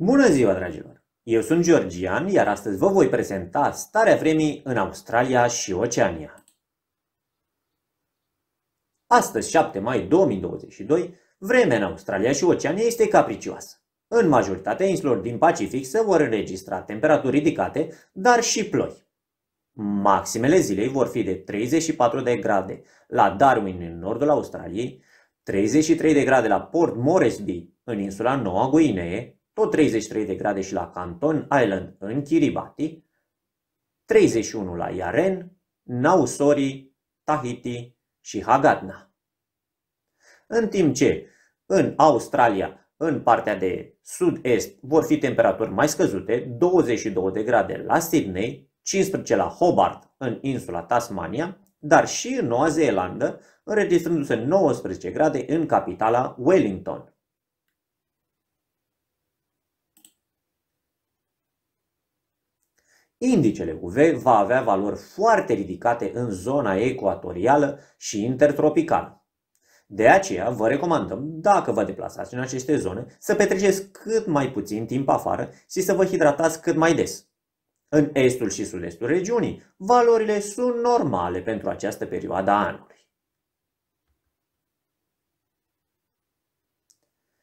Bună ziua, dragilor! Eu sunt Georgian, iar astăzi vă voi prezenta starea vremii în Australia și Oceania. Astăzi, 7 mai 2022, vremea în Australia și Oceania este capricioasă. În majoritatea insulor din Pacific se vor înregistra temperaturi ridicate, dar și ploi. Maximele zilei vor fi de 34 de grade la Darwin în nordul Australiei, 33 de grade la Port Moresby în insula Noua Guinee, tot 33 de grade și la Canton Island în Kiribati, 31 la Yaren, Nausori, Tahiti și Hagatna, În timp ce în Australia, în partea de sud-est, vor fi temperaturi mai scăzute, 22 de grade la Sydney, 15 la Hobart în insula Tasmania, dar și în Noua Zeelandă, înregistrându-se 19 grade în capitala Wellington. Indicele UV va avea valori foarte ridicate în zona ecuatorială și intertropicală. De aceea vă recomandăm, dacă vă deplasați în aceste zone, să petreceți cât mai puțin timp afară și să vă hidratați cât mai des. În estul și sud-estul regiunii, valorile sunt normale pentru această perioadă a anului.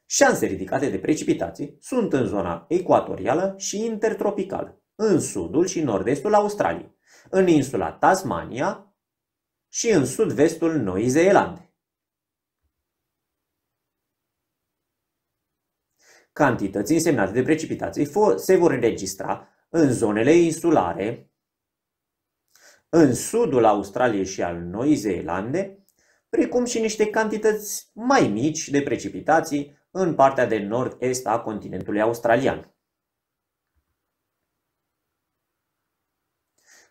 Șanse ridicate de precipitații sunt în zona ecuatorială și intertropicală în sudul și nord-estul Australiei, în insula Tasmania și în sud-vestul Noii Zeelande. Cantități însemnate de precipitații se vor înregistra în zonele insulare, în sudul Australiei și al Noii Zeelande, precum și niște cantități mai mici de precipitații în partea de nord-est a continentului australian.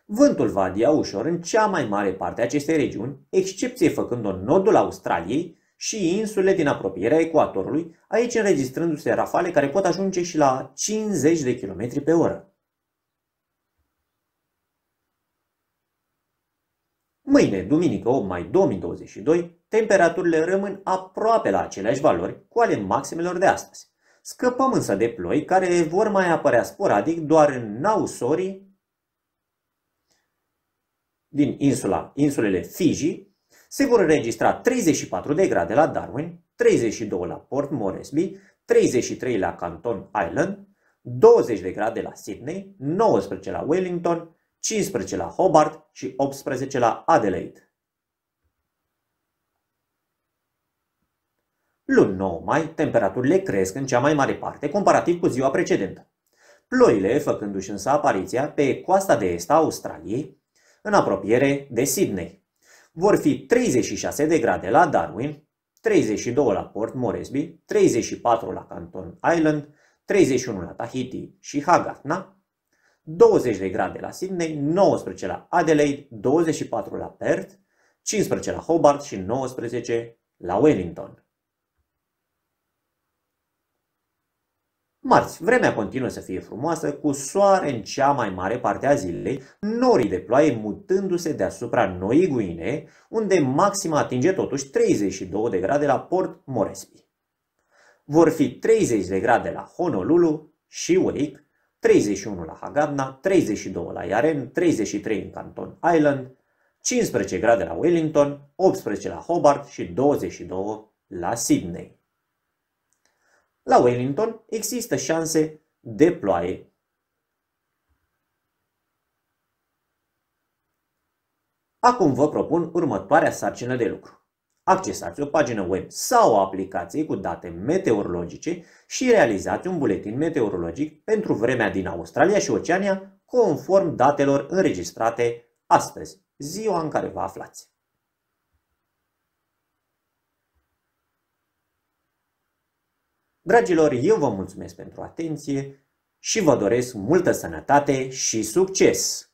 Vântul va adia ușor în cea mai mare parte a acestei regiuni, excepție făcând-o nodul Australiei și insulele din apropierea ecuatorului, aici înregistrându-se rafale care pot ajunge și la 50 de km pe oră. Mâine, duminică 8 mai 2022, temperaturile rămân aproape la aceleași valori cu ale maximelor de astăzi. Scăpăm însă de ploi care vor mai apărea sporadic doar în Nausorii, din insula, insulele Fiji, se vor înregistra 34 de grade la Darwin, 32 la Port Moresby, 33 la Canton Island, 20 de grade la Sydney, 19 la Wellington, 15 la Hobart și 18 la Adelaide. Luni 9 mai, temperaturile cresc în cea mai mare parte comparativ cu ziua precedentă. Ploile, făcându-și însă apariția pe coasta de est a Australiei, în apropiere de Sydney. Vor fi 36 de grade la Darwin, 32 la Port Moresby, 34 la Canton Island, 31 la Tahiti și Hagatna, 20 de grade la Sydney, 19 la Adelaide, 24 la Perth, 15 la Hobart și 19 la Wellington. Marți, vremea continuă să fie frumoasă, cu soare în cea mai mare parte a zilei, norii de ploaie mutându-se deasupra noii guine, unde maxima atinge totuși 32 de grade la Port Moresby. Vor fi 30 de grade la Honolulu și Wake, 31 la Hagabna, 32 la Yaren, 33 în Canton Island, 15 grade la Wellington, 18 la Hobart și 22 la Sydney. La Wellington există șanse de ploaie. Acum vă propun următoarea sarcină de lucru. Accesați o pagină web sau o aplicație cu date meteorologice și realizați un buletin meteorologic pentru vremea din Australia și Oceania conform datelor înregistrate astăzi, ziua în care vă aflați. Dragilor, eu vă mulțumesc pentru atenție și vă doresc multă sănătate și succes!